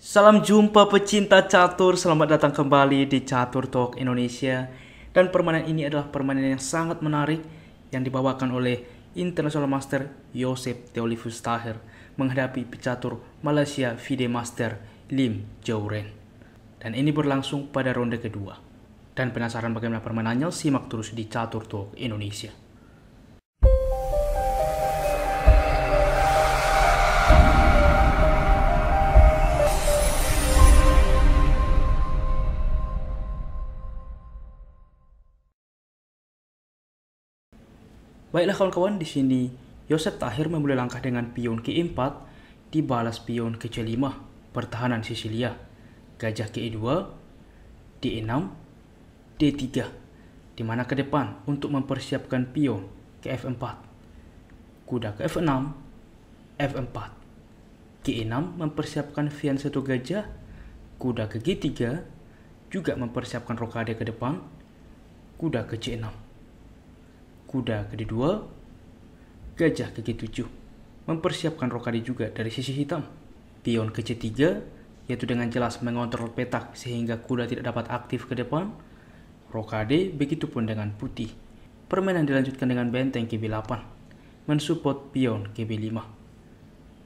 Salam jumpa pecinta catur, selamat datang kembali di Catur Talk Indonesia. Dan permainan ini adalah permainan yang sangat menarik yang dibawakan oleh International Master Yosep Teolifus Tahir menghadapi pecatur Malaysia Fide Master Lim Jowren. Dan ini berlangsung pada ronde kedua. Dan penasaran bagaimana permainannya? Simak terus di Catur Talk Indonesia. Baiklah kawan-kawan, di sini Yosef Tahir memulai langkah dengan pion ke 4 dibalas pion ke C5 pertahanan Sicilia. gajah ke 2 D6, D3 di mana ke depan untuk mempersiapkan pion ke F4, kuda ke F6, F4. G6 mempersiapkan fian satu gajah, kuda ke G3 juga mempersiapkan rokade ke depan, kuda ke C6 kuda ke D2, gajah ke G7. Mempersiapkan rokade juga dari sisi hitam. Pion ke C3, yaitu dengan jelas mengontrol petak sehingga kuda tidak dapat aktif ke depan. Rokade begitu pun dengan putih. Permainan dilanjutkan dengan benteng ke B8, mensupport pion ke B5.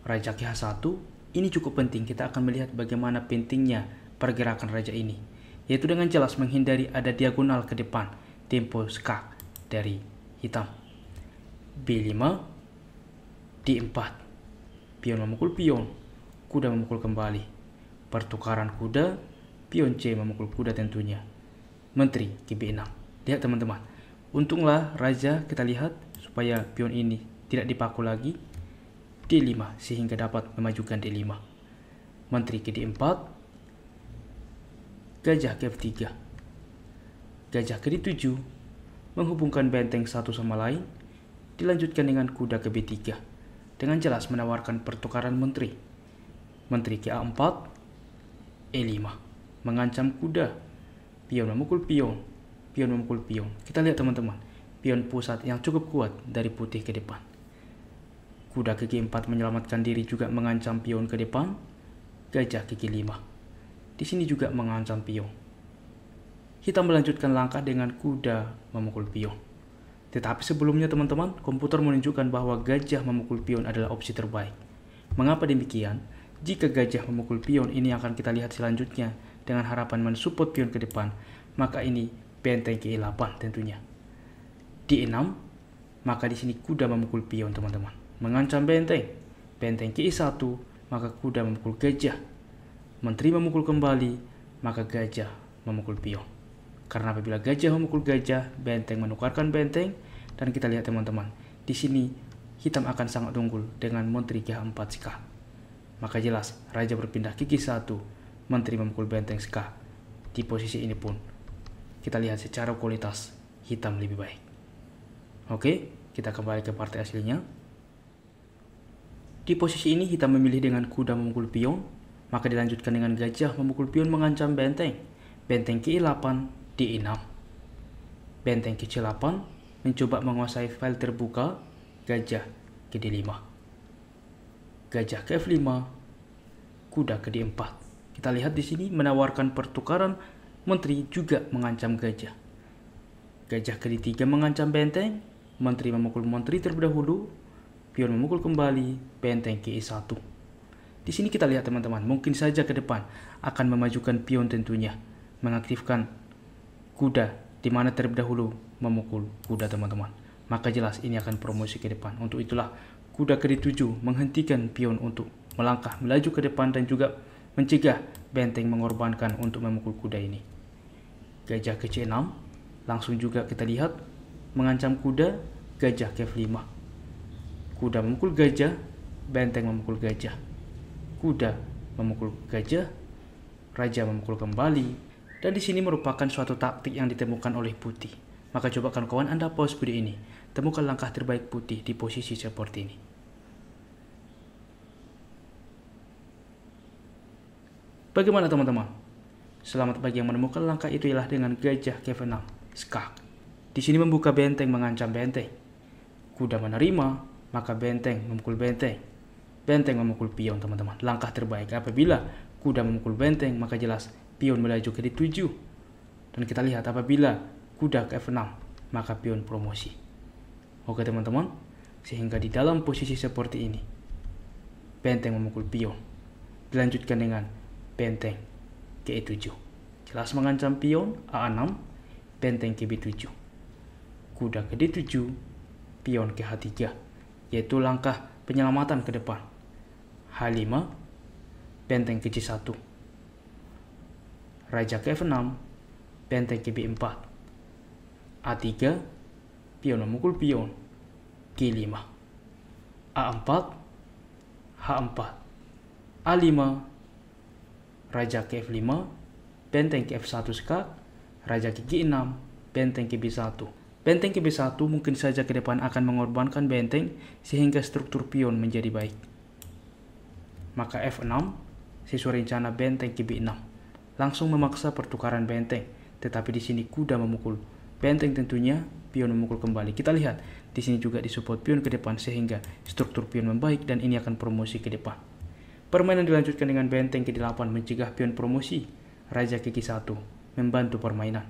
Raja ke H1, ini cukup penting kita akan melihat bagaimana pentingnya pergerakan raja ini, yaitu dengan jelas menghindari ada diagonal ke depan, tempo skak dari hitam. B5 D4 Pion memukul pion, kuda memukul kembali. Pertukaran kuda, pion C memukul kuda tentunya. Menteri ke B6. Lihat teman-teman. Untunglah raja kita lihat supaya pion ini tidak dipaku lagi D5 sehingga dapat memajukan D5. Menteri ke D4, gajah ke F3, gajah ke D7, menghubungkan benteng satu sama lain, dilanjutkan dengan kuda ke B3, dengan jelas menawarkan pertukaran menteri. Menteri ke A4, E5, mengancam kuda, pion memukul pion, pion memukul pion. Kita lihat teman-teman, pion pusat yang cukup kuat dari putih ke depan. Kuda ke G4 menyelamatkan diri juga mengancam pion ke depan, gajah ke G5. Di sini juga mengancam pion kita melanjutkan langkah dengan kuda memukul pion. Tetapi sebelumnya teman-teman, komputer menunjukkan bahwa gajah memukul pion adalah opsi terbaik. Mengapa demikian? Jika gajah memukul pion ini akan kita lihat selanjutnya dengan harapan mensupport pion ke depan, maka ini benteng ke 8 tentunya. D6, maka di sini kuda memukul pion teman-teman. Mengancam benteng. Benteng ke 1, maka kuda memukul gajah. Menteri memukul kembali, maka gajah memukul pion. Karena apabila gajah memukul gajah, benteng menukarkan benteng, dan kita lihat teman-teman, di sini hitam akan sangat unggul dengan menteri G4 Sekah. Maka jelas, raja berpindah kiki satu menteri memukul benteng Sekah. Di posisi ini pun, kita lihat secara kualitas, hitam lebih baik. Oke, kita kembali ke partai aslinya. Di posisi ini hitam memilih dengan kuda memukul pion, maka dilanjutkan dengan gajah memukul pion mengancam benteng. Benteng ke 8 di Inam. Benteng kecil 8 mencoba menguasai file terbuka gajah ke D5. Gajah ke F5, kuda ke D4. Kita lihat di sini menawarkan pertukaran menteri juga mengancam gajah. Gajah ke D3 mengancam benteng, menteri memukul menteri terlebih dahulu, pion memukul kembali, benteng ke E1. Di sini kita lihat teman-teman, mungkin saja ke depan akan memajukan pion tentunya, mengaktifkan kuda di mana terlebih dahulu memukul kuda teman-teman. Maka jelas ini akan promosi ke depan. Untuk itulah kuda ke 7 menghentikan pion untuk melangkah melaju ke depan dan juga mencegah benteng mengorbankan untuk memukul kuda ini. Gajah ke C6 langsung juga kita lihat mengancam kuda gajah ke 5 Kuda memukul gajah, benteng memukul gajah. Kuda memukul gajah, raja memukul kembali, dan di sini merupakan suatu taktik yang ditemukan oleh putih. Maka coba kawan-kawan Anda pause video ini. Temukan langkah terbaik putih di posisi seperti ini. Bagaimana teman-teman? Selamat bagi yang menemukan langkah itu ialah dengan gajah 6. Skak. Di sini membuka benteng mengancam benteng. Kuda menerima, maka benteng memukul benteng. Benteng memukul pion teman-teman. Langkah terbaik apabila kuda memukul benteng, maka jelas pion mulai juga di 7 Dan kita lihat apabila kuda ke F6, maka pion promosi. Oke teman-teman, sehingga di dalam posisi seperti ini, benteng memukul pion. Dilanjutkan dengan benteng ke E7. Jelas mengancam pion A6, benteng ke B7. Kuda ke D7, pion ke H3, yaitu langkah penyelamatan ke depan. H5, benteng ke C1, Raja f 6 benteng KB4, A3, pion memukul pion, G5, A4, H4, A5, Raja ke f 5 benteng ke F1 skak, Raja g 6 benteng ke b 1 Benteng ke b 1 mungkin saja ke depan akan mengorbankan benteng sehingga struktur pion menjadi baik. Maka F6, sesuai rencana benteng ke b 6 langsung memaksa pertukaran benteng. Tetapi di sini kuda memukul benteng tentunya pion memukul kembali. Kita lihat di sini juga disupport pion ke depan sehingga struktur pion membaik dan ini akan promosi ke depan. Permainan dilanjutkan dengan benteng ke-8 mencegah pion promosi. Raja ke 1 membantu permainan.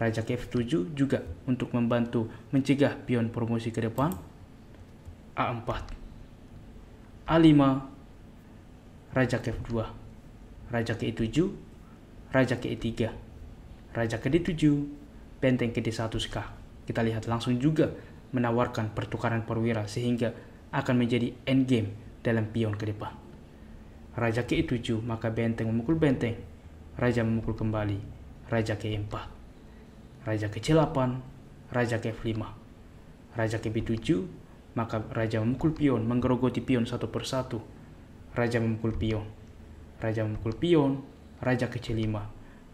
Raja ke F7 juga untuk membantu mencegah pion promosi ke depan. A4. A5. Raja ke F2. Raja ke E7 raja ke E3, raja ke D7, benteng ke D1 kah? Kita lihat langsung juga menawarkan pertukaran perwira sehingga akan menjadi endgame dalam pion ke depan. Raja ke E7 maka benteng memukul benteng, raja memukul kembali, raja ke E4, raja ke C8, raja ke F5, raja ke B7 maka raja memukul pion menggerogoti pion satu persatu, raja memukul pion, raja memukul pion, Raja ke C5.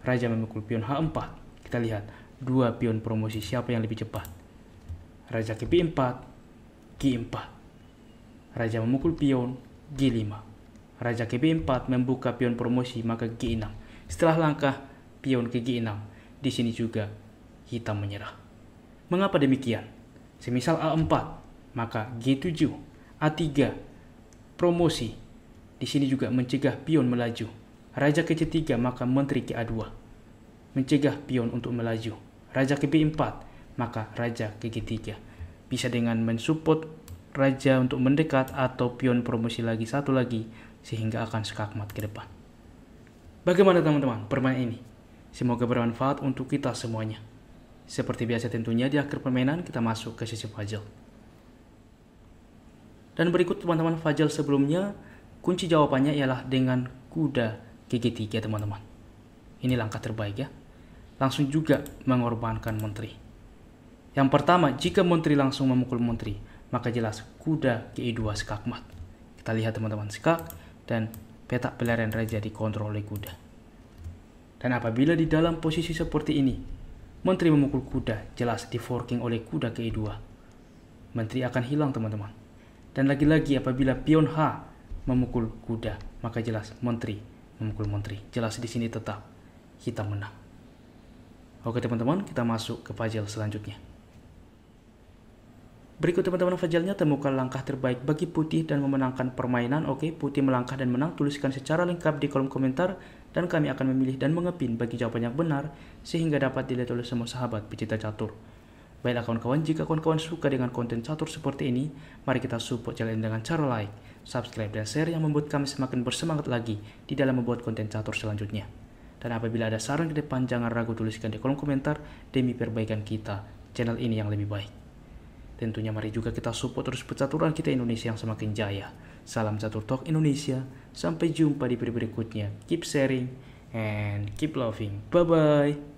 Raja memukul pion H4. Kita lihat, dua pion promosi siapa yang lebih cepat. Raja ke B4, G4. Raja memukul pion G5. Raja ke B4 membuka pion promosi maka G6. Setelah langkah pion ke G6, di sini juga hitam menyerah. Mengapa demikian? Semisal A4, maka G7, A3, promosi. Di sini juga mencegah pion melaju Raja ke 3 maka Menteri ke 2 Mencegah pion untuk melaju. Raja ke 4 maka Raja ke 3 Bisa dengan mensupport Raja untuk mendekat atau pion promosi lagi satu lagi sehingga akan skakmat ke depan. Bagaimana teman-teman permainan ini? Semoga bermanfaat untuk kita semuanya. Seperti biasa tentunya di akhir permainan kita masuk ke sisi puzzle. Dan berikut teman-teman Fajal sebelumnya, kunci jawabannya ialah dengan kuda GG3 ya, teman-teman. Ini langkah terbaik ya. Langsung juga mengorbankan menteri. Yang pertama, jika menteri langsung memukul menteri, maka jelas kuda g 2 skakmat. Kita lihat teman-teman skak dan petak pelarian raja dikontrol oleh kuda. Dan apabila di dalam posisi seperti ini, menteri memukul kuda jelas di forking oleh kuda g 2 Menteri akan hilang teman-teman. Dan lagi-lagi apabila pion H memukul kuda, maka jelas menteri memukul menteri. Jelas di sini tetap kita menang. Oke teman-teman, kita masuk ke fajal selanjutnya. Berikut teman-teman fajalnya temukan langkah terbaik bagi putih dan memenangkan permainan. Oke, putih melangkah dan menang tuliskan secara lengkap di kolom komentar dan kami akan memilih dan mengepin bagi jawaban yang benar sehingga dapat dilihat oleh semua sahabat pecinta catur. Baiklah kawan-kawan, jika kawan-kawan suka dengan konten catur seperti ini, mari kita support channel dengan cara like, subscribe, dan share yang membuat kami semakin bersemangat lagi di dalam membuat konten catur selanjutnya. Dan apabila ada saran ke depan, jangan ragu tuliskan di kolom komentar demi perbaikan kita, channel ini yang lebih baik. Tentunya mari juga kita support terus pecaturan kita Indonesia yang semakin jaya. Salam Catur Talk Indonesia, sampai jumpa di video berikutnya. Keep sharing and keep loving. Bye-bye.